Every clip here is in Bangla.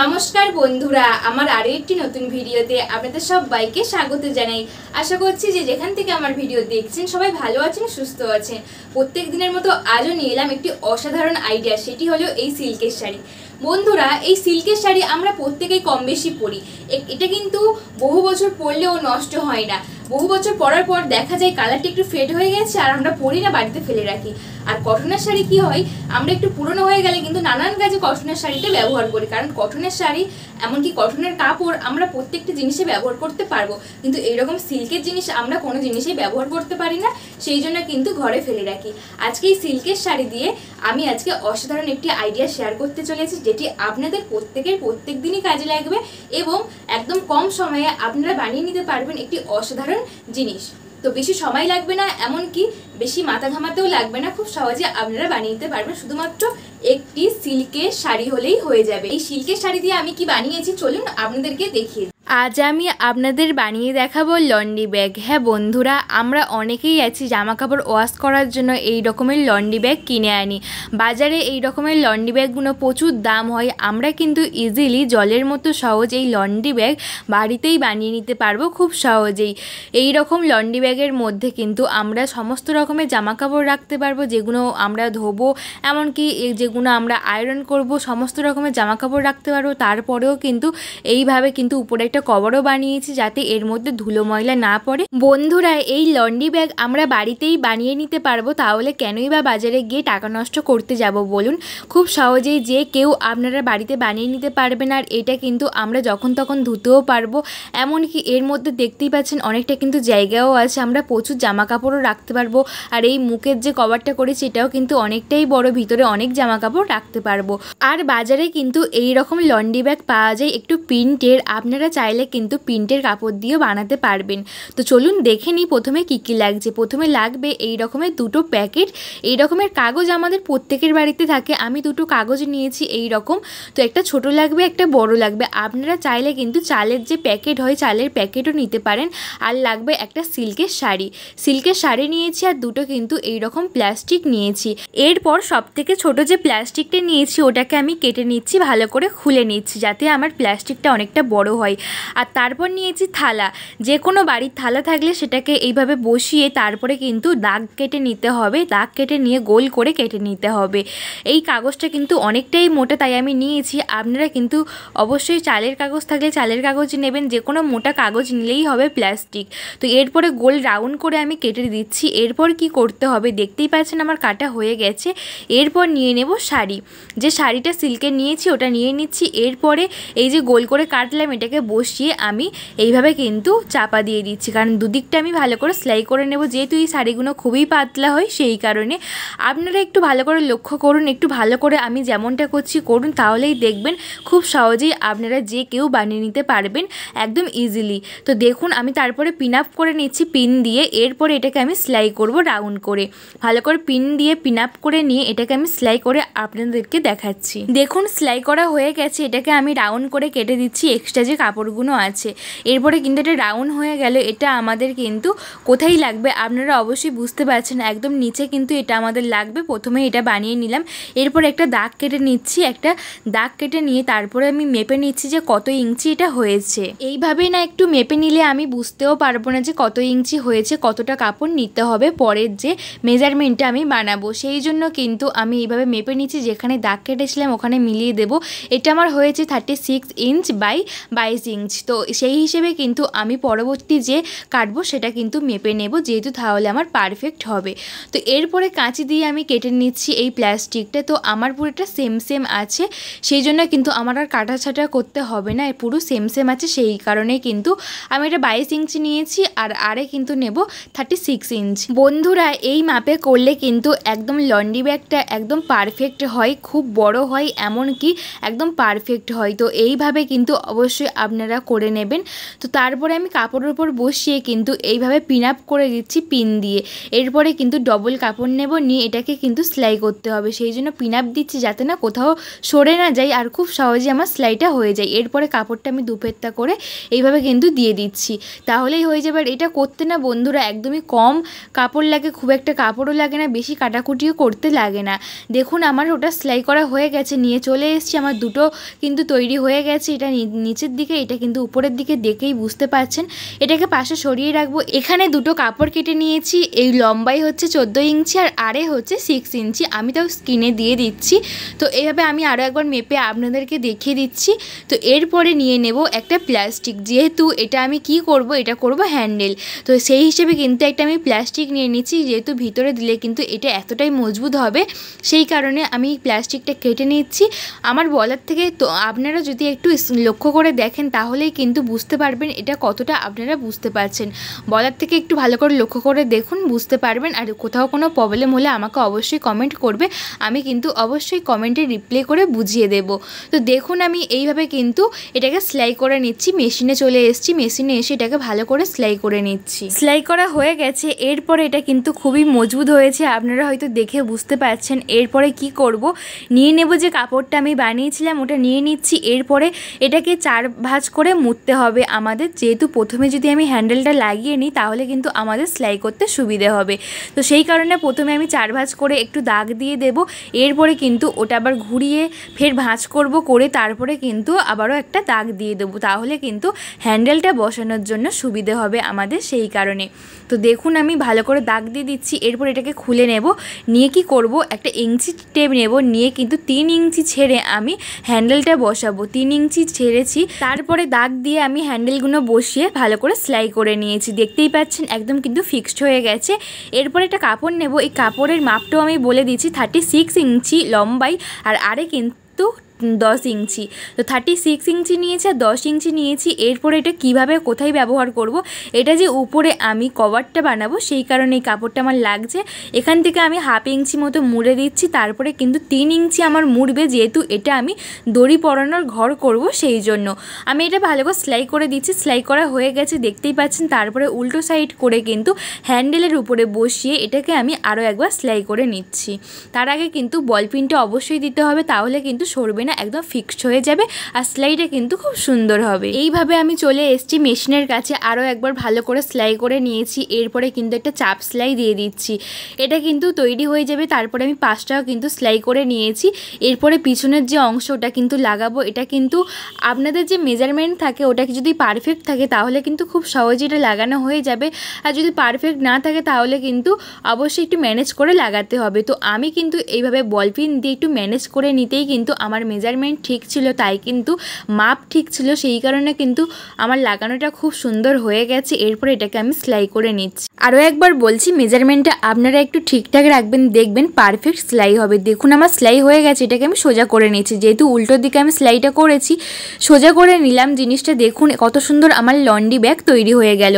নমস্কার বন্ধুরা আমার আরও একটি নতুন ভিডিওতে আপনাদের সব বাইকে স্বাগত জানাই আশা করছি যে যেখান থেকে আমার ভিডিও দেখছেন সবাই ভালো আছেন সুস্থ আছেন প্রত্যেক দিনের মতো আজও নিয়ে এলাম একটি অসাধারণ আইডিয়া সেটি হলো এই সিল্কের শাড়ি বন্ধুরা এই সিল্কের শাড়ি আমরা প্রত্যেকেই কম বেশি পরি এটা কিন্তু বহু বছর পরলেও নষ্ট হয় না বহু বছর পরার পর দেখা যায় কালারটি একটু ফেড হয়ে গেছে আর আমরা পরি না বাড়িতে ফেলে রাখি আর কটনের শাড়ি কি হয় আমরা একটু পুরনো হয়ে গেলে কিন্তু নানান কাজে কটনের শাড়িটা ব্যবহার করি কারণ কটনের শাড়ি এমনকি কটনের কাপড় আমরা প্রত্যেকটি জিনিসে ব্যবহার করতে পারবো কিন্তু এইরকম সিল্কের জিনিস আমরা কোনো জিনিসেই ব্যবহার করতে পারি না সেই জন্য কিন্তু ঘরে ফেলে রাখি আজকে এই সিল্কের শাড়ি দিয়ে আমি আজকে অসাধারণ একটি আইডিয়া শেয়ার করতে চলেছি যেটি আপনাদের প্রত্যেকের প্রত্যেক দিনই কাজে লাগবে এবং একদম কম সময়ে আপনারা বানিয়ে নিতে পারবেন একটি অসাধারণ জিনিস তো বেশি সময় লাগবে না এমনকি বেশি মাথা ঘামাতেও লাগবে না খুব সহজে আপনারা বানিয়ে নিতে পারবেন শুধুমাত্র একটি সিল্কের শাড়ি হলেই হয়ে যাবে এই সিল্কের শাড়ি দিয়ে আমি কি বানিয়েছি চলুন আপনাদেরকে দেখিয়ে আজ আমি আপনাদের বানিয়ে দেখাবো লন্ডি ব্যাগ হ্যাঁ বন্ধুরা আমরা অনেকেই আছি জামা কাপড় ওয়াশ করার জন্য এই রকমের লন্ডি ব্যাগ কিনে আনি বাজারে এই রকমের লন্ডি ব্যাগগুলো প্রচুর দাম হয় আমরা কিন্তু ইজিলি জলের মতো সহজ এই লন্ডি ব্যাগ বাড়িতেই বানিয়ে নিতে পারবো খুব সহজেই এই রকম লন্ডি ব্যাগের মধ্যে কিন্তু আমরা সমস্ত রকমের জামা কাপড় রাখতে পারবো যেগুলো আমরা ধোবো এমনকি যেগুলো আমরা আয়রন করব সমস্ত রকমের জামা কাপড় রাখতে পারবো তারপরেও কিন্তু এইভাবে কিন্তু উপরে একটা কভারও বানিয়েছি যাতে এর মধ্যে ধুলো ময়লা না পড়ে বন্ধুরা এই লন্ডি ব্যাগ আমরা বাড়িতেই বানিয়ে নিতে পারবো তাহলে কেনই বা বাজারে গিয়ে টাকা নষ্ট করতে যাব বলুন খুব সহজেই যে কেউ আপনারা বাড়িতে বানিয়ে নিতে পারবেন আর এটা কিন্তু আমরা যখন তখন ধুতেও পারবো এমনকি এর মধ্যে দেখতেই পাচ্ছেন অনেকটা কিন্তু জায়গাও আছে আমরা প্রচুর জামা কাপড়ও রাখতে পারবো আর এই মুখের যে কভারটা করেছি এটাও কিন্তু অনেকটাই বড় ভিতরে অনেক জামা কাপড় রাখতে পারবো আর বাজারে কিন্তু এই রকম লন্ডি ব্যাগ পাওয়া যায় একটু প্রিন্টের আপনারা চাইলে কিন্তু প্রিন্টের কাপড় দিয়েও বানাতে পারবেন তো চলুন দেখে নিই প্রথমে কী কী লাগছে প্রথমে লাগবে এই রকমের দুটো প্যাকেট এই রকমের কাগজ আমাদের প্রত্যেকের বাড়িতে থাকে আমি দুটো কাগজ নিয়েছি এই রকম তো একটা ছোট লাগবে একটা বড় লাগবে আপনারা চাইলে কিন্তু চালের যে প্যাকেট হয় চালের প্যাকেটও নিতে পারেন আর লাগবে একটা সিল্কের শাড়ি সিল্কের শাড়ি নিয়েছি আর দুটো কিন্তু এই রকম প্লাস্টিক নিয়েছি এরপর সবথেকে ছোট যে প্লাস্টিকটা নিয়েছি ওটাকে আমি কেটে নিচ্ছি ভালো করে খুলে নিচ্ছি যাতে আমার প্লাস্টিকটা অনেকটা বড় হয় আর তারপর নিয়েছি থালা যে কোনো বাড়ির থালা থাকলে সেটাকে এইভাবে বসিয়ে তারপরে কিন্তু দাগ কেটে নিতে হবে দাগ কেটে নিয়ে গোল করে কেটে নিতে হবে এই কাগজটা কিন্তু অনেকটাই মোটা তাই আমি নিয়েছি আপনারা কিন্তু অবশ্যই চালের কাগজ থাকলে চালের কাগজ নেবেন যে কোনো মোটা কাগজ নিলেই হবে প্লাস্টিক তো এরপরে গোল রাউন্ড করে আমি কেটে দিচ্ছি এরপর কি করতে হবে দেখতেই পাচ্ছেন আমার কাটা হয়ে গেছে এরপর নিয়ে নেব শাড়ি যে শাড়িটা সিল্কের নিয়েছি ওটা নিয়ে নিচ্ছি এরপরে এই যে গোল করে কাটলাম এটাকে বস বসিয়ে আমি এইভাবে কিন্তু চাপা দিয়ে দিচ্ছি কারণ দুদিকটা আমি ভালো করে সেলাই করে নেব যেহেতু এই শাড়িগুলো খুবই পাতলা হয় সেই কারণে আপনারা একটু ভালো করে লক্ষ্য করুন একটু ভালো করে আমি যেমনটা করছি করুন তাহলেই দেখবেন খুব সহজেই আপনারা যে কেউ বানিয়ে নিতে পারবেন একদম ইজিলি তো দেখুন আমি তারপরে পিন আপ করে নিচ্ছি পিন দিয়ে এরপরে এটাকে আমি সেলাই করব রাউন্ড করে ভালো করে পিন দিয়ে পিন আপ করে নিয়ে এটাকে আমি সেলাই করে আপনাদেরকে দেখাচ্ছি দেখুন সেলাই করা হয়ে গেছে এটাকে আমি রাউন্ড করে কেটে দিচ্ছি এক্সট্রা যে কাপড় ফোরগুণও আছে এরপরে কিন্তু এটা রাউন্ড হয়ে গেল এটা আমাদের কিন্তু কোথায় লাগবে আপনারা অবশ্যই বুঝতে পারছেন একদম নিচে কিন্তু এটা আমাদের লাগবে প্রথমে এটা বানিয়ে নিলাম এরপর একটা দাগ কেটে নিচ্ছি একটা দাগ কেটে নিয়ে তারপরে আমি মেপে নিচ্ছি যে কত ইঞ্চি এটা হয়েছে এইভাবেই না একটু মেপে নিলে আমি বুঝতেও পারবো না যে কত ইঞ্চি হয়েছে কতটা কাপড় নিতে হবে পরের যে মেজারমেন্টটা আমি বানাবো সেই জন্য কিন্তু আমি এইভাবে মেপে নিচ্ছি যেখানে দাগ কেটেছিলাম ওখানে মিলিয়ে দেব এটা আমার হয়েছে থার্টি সিক্স ইঞ্চ বাই বাইশ ইঞ্চ তো সেই হিসেবে কিন্তু আমি পরবর্তী যে কাটবো সেটা কিন্তু মেপে নেব যেহেতু তাহলে আমার পারফেক্ট হবে তো এরপরে কাঁচি দিয়ে আমি কেটে নিচ্ছি এই প্লাস্টিকটা তো আমার পুরোটা সেম সেম আছে সেই জন্য কিন্তু আমার আর কাটা ছাটা করতে হবে না পুরো সেম সেম আছে সেই কারণে কিন্তু আমি এটা বাইশ ইঞ্চি নিয়েছি আর আরে কিন্তু নেব থার্টি সিক্স ইঞ্চ বন্ধুরা এই মাপে করলে কিন্তু একদম লন্ডি ব্যাগটা একদম পারফেক্ট হয় খুব বড় হয় এমন কি একদম পারফেক্ট হয় তো এইভাবে কিন্তু অবশ্যই আপনারা আপনারা করে নেবেন তো তারপরে আমি কাপড়ের উপর বসিয়ে কিন্তু এইভাবে পিন আপ করে দিচ্ছি পিন দিয়ে এরপরে কিন্তু ডবল কাপড় নেব নিয়ে এটাকে কিন্তু সেলাই করতে হবে সেই জন্য পিন আপ দিচ্ছি যাতে না কোথাও সরে না যায় আর খুব সহজে আমার সেলাইটা হয়ে যায় এরপরে কাপড়টা আমি দুপেরটা করে এইভাবে কিন্তু দিয়ে দিচ্ছি তাহলেই হয়ে যাবে এটা করতে না বন্ধুরা একদমই কম কাপড় লাগে খুব একটা কাপড়ও লাগে না বেশি কাটাকুটিও করতে লাগে না দেখুন আমার ওটা সেলাই করা হয়ে গেছে নিয়ে চলে এসছি আমার দুটো কিন্তু তৈরি হয়ে গেছে এটা নিচের দিকে এটা কিন্তু উপরের দিকে দেখেই বুঝতে পারছেন এটাকে পাশে সরিয়ে রাখবো এখানে দুটো কাপড় কেটে নিয়েছি এই লম্বাই হচ্ছে চোদ্দো ইঞ্চি আর আড়ে হচ্ছে সিক্স ইঞ্চি আমি তাও স্কিনে দিয়ে দিচ্ছি তো এইভাবে আমি আরও একবার মেপে আপনাদেরকে দেখিয়ে দিচ্ছি তো এরপরে নিয়ে নেব একটা প্লাস্টিক যেহেতু এটা আমি কি করব এটা করব হ্যান্ডেল তো সেই হিসেবে কিন্তু একটা আমি প্লাস্টিক নিয়ে নিচ্ছি যেহেতু ভিতরে দিলে কিন্তু এটা এতটাই মজবুত হবে সেই কারণে আমি প্লাস্টিকটা কেটে নিচ্ছি আমার বলার থেকে তো আপনারা যদি একটু লক্ষ্য করে দেখেন তাহলে তাহলেই কিন্তু বুঝতে পারবেন এটা কতটা আপনারা বুঝতে পারছেন বলার থেকে একটু ভালো করে লক্ষ্য করে দেখুন বুঝতে পারবেন আর কোথাও কোনো প্রবলেম হলে আমাকে অবশ্যই কমেন্ট করবে আমি কিন্তু অবশ্যই কমেন্টে রিপ্লে করে বুঝিয়ে দেব তো দেখুন আমি এইভাবে কিন্তু এটাকে সেলাই করে নিচ্ছি মেশিনে চলে এসেছি মেশিনে এসে এটাকে ভালো করে সেলাই করে নিচ্ছি সেলাই করা হয়ে গেছে এরপরে এটা কিন্তু খুবই মজবুত হয়েছে আপনারা হয়তো দেখে বুঝতে পারছেন এরপরে কি করব নিয়ে নেব যে কাপড়টা আমি বানিয়েছিলাম ওটা নিয়ে নিচ্ছি এরপরে এটাকে চার ভাঁজ করে মুড়তে হবে আমাদের যেহেতু প্রথমে যদি আমি হ্যান্ডেলটা লাগিয়ে নিই তাহলে কিন্তু আমাদের সেলাই করতে সুবিধে হবে তো সেই কারণে প্রথমে আমি চার ভাঁজ করে একটু দাগ দিয়ে দেব এরপরে কিন্তু ওটা আবার ঘুরিয়ে ফের ভাঁজ করব করে তারপরে কিন্তু আবারও একটা দাগ দিয়ে দেবো তাহলে কিন্তু হ্যান্ডেলটা বসানোর জন্য সুবিধে হবে আমাদের সেই কারণে তো দেখুন আমি ভালো করে দাগ দিয়ে দিচ্ছি এরপর এটাকে খুলে নেব নিয়ে কি করব একটা ইঞ্চি টেপ নেব নিয়ে কিন্তু তিন ইঞ্চি ছেড়ে আমি হ্যান্ডেলটা বসাবো তিন ইঞ্চি ছেড়েছি তারপরে করে দাগ দিয়ে আমি হ্যান্ডেলগুলো বসিয়ে ভালো করে সেলাই করে নিয়েছি দেখতেই পাচ্ছেন একদম কিন্তু ফিক্সড হয়ে গেছে এরপর একটা কাপড় নেব এই কাপড়ের মাপটাও আমি বলে দিচ্ছি থার্টি সিক্স ইঞ্চি লম্বাই আর আরে কিন্তু দশ ইঞ্চি তো থার্টি সিক্স ইঞ্চি নিয়েছি আর দশ ইঞ্চি নিয়েছি এরপরে এটা কিভাবে কোথায় ব্যবহার করব। এটা যে উপরে আমি কভারটা বানাবো সেই কারণে এই কাপড়টা আমার লাগছে এখান থেকে আমি হাফ ইঞ্চি মতো মুড়ে দিচ্ছি তারপরে কিন্তু তিন ইঞ্চি আমার মুড়বে যেহেতু এটা আমি দড়ি পরানোর ঘর করব সেই জন্য আমি এটা ভালো করে সেলাই করে দিচ্ছি সেলাই করা হয়ে গেছে দেখতেই পাচ্ছেন তারপরে উল্টো সাইড করে কিন্তু হ্যান্ডেলের উপরে বসিয়ে এটাকে আমি আরও একবার সেলাই করে নিচ্ছি তার আগে কিন্তু বলপিনটা অবশ্যই দিতে হবে তাহলে কিন্তু সরবে না না একদম ফিক্সড হয়ে যাবে আর সেলাইটা কিন্তু খুব সুন্দর হবে এইভাবে আমি চলে এসছি মেশিনের কাছে আরও একবার ভালো করে সেলাই করে নিয়েছি এরপরে কিন্তু একটা চাপ সেলাই দিয়ে দিচ্ছি এটা কিন্তু তৈরি হয়ে যাবে তারপরে আমি পাঁচটাও কিন্তু সেলাই করে নিয়েছি এরপরে পিছনের যে অংশ ওটা কিন্তু লাগাবো এটা কিন্তু আপনাদের যে মেজারমেন্ট থাকে ওটা যদি পারফেক্ট থাকে তাহলে কিন্তু খুব সহজে এটা লাগানো হয়ে যাবে আর যদি পারফেক্ট না থাকে তাহলে কিন্তু অবশ্যই একটু ম্যানেজ করে লাগাতে হবে তো আমি কিন্তু এইভাবে বলপিন দিয়ে একটু ম্যানেজ করে নিতেই কিন্তু আমার মেজারমেন্ট ঠিক ছিল তাই কিন্তু মাপ ঠিক ছিল সেই কারণে কিন্তু আমার লাগানোটা খুব সুন্দর হয়ে গেছে এরপর এটাকে আমি সেলাই করে নিচ্ছি আরও একবার বলছি মেজারমেন্টটা আপনারা একটু ঠিকঠাক রাখবেন দেখবেন পারফেক্ট সেলাই হবে দেখুন আমার সেলাই হয়ে গেছে এটাকে আমি সোজা করে নিয়েছি যেহেতু উল্টো দিকে আমি সেলাইটা করেছি সোজা করে নিলাম জিনিসটা দেখুন কত সুন্দর আমার লন্ডি ব্যাগ তৈরি হয়ে গেল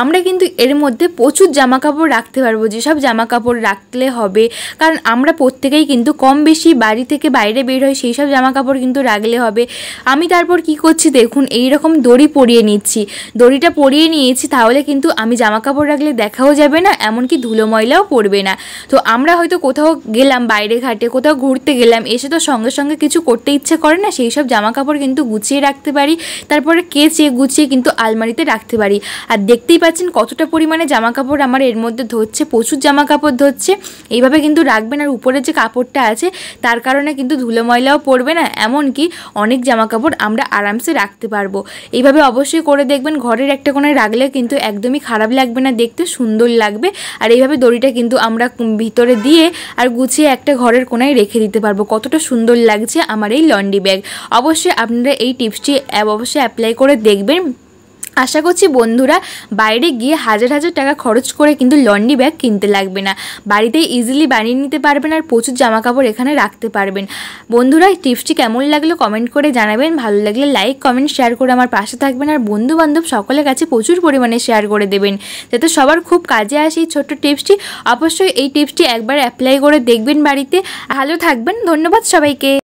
আমরা কিন্তু এর মধ্যে প্রচুর জামা কাপড় রাখতে পারবো যেসব জামা কাপড় রাখলে হবে কারণ আমরা প্রত্যেকেই কিন্তু কম বেশি বাড়ি থেকে বাইরে বের হয় সেই সব জামা কাপড় কিন্তু রাখলে হবে আমি তারপর কি করছি দেখুন এই রকম দড়ি পরিয়ে নিচ্ছি দড়িটা পরিয়ে নিয়েছি তাহলে কিন্তু আমি জামা কাপড় রাখলে দেখাও যাবে না এমনকি ধুলো ময়লাও পড়বে না তো আমরা হয়তো কোথাও গেলাম বাইরে ঘাটে কোথাও ঘুরতে গেলাম এসে তো সঙ্গে সঙ্গে কিছু করতে ইচ্ছে করে না সেই সব জামা কাপড় কিন্তু গুছিয়ে রাখতে পারি তারপরে কেচে গুছিয়ে কিন্তু আলমারিতে রাখতে পারি আর দেখতেই পাচ্ছেন কতটা পরিমাণে জামা কাপড় আমার এর মধ্যে ধরছে প্রচুর জামা কাপড় ধরছে এইভাবে কিন্তু রাখবেন আর উপরে যে কাপড়টা আছে তার কারণে কিন্তু ধুলো ময়লাও পড়বে পড়বে না এমন কি অনেক জামা কাপড় আমরা আরামসে রাখতে পারবো এইভাবে অবশ্যই করে দেখবেন ঘরের একটা কোনায় রাখলে কিন্তু একদমই খারাপ লাগবে না দেখতে সুন্দর লাগবে আর এইভাবে দড়িটা কিন্তু আমরা ভিতরে দিয়ে আর গুছিয়ে একটা ঘরের কোনায় রেখে দিতে পারবো কতটা সুন্দর লাগছে আমার এই লন্ডি ব্যাগ অবশ্যই আপনারা এই টিপসটি অবশ্যই অ্যাপ্লাই করে দেখবেন আশা করছি বন্ধুরা বাইরে গিয়ে হাজার হাজার টাকা খরচ করে কিন্তু লন্ডি ব্যাগ কিনতে লাগবে না বাড়িতে ইজিলি বানিয়ে নিতে পারবেন আর প্রচুর জামাকাপড় এখানে রাখতে পারবেন বন্ধুরা টিপসটি কেমন লাগলো কমেন্ট করে জানাবেন ভালো লাগলে লাইক কমেন্ট শেয়ার করে আমার পাশে থাকবেন আর বন্ধু বান্ধব সকলের কাছে প্রচুর পরিমাণে শেয়ার করে দেবেন যাতে সবার খুব কাজে আসে এই ছোট্ট টিপসটি অবশ্যই এই টিপসটি একবার অ্যাপ্লাই করে দেখবেন বাড়িতে ভালো থাকবেন ধন্যবাদ সবাইকে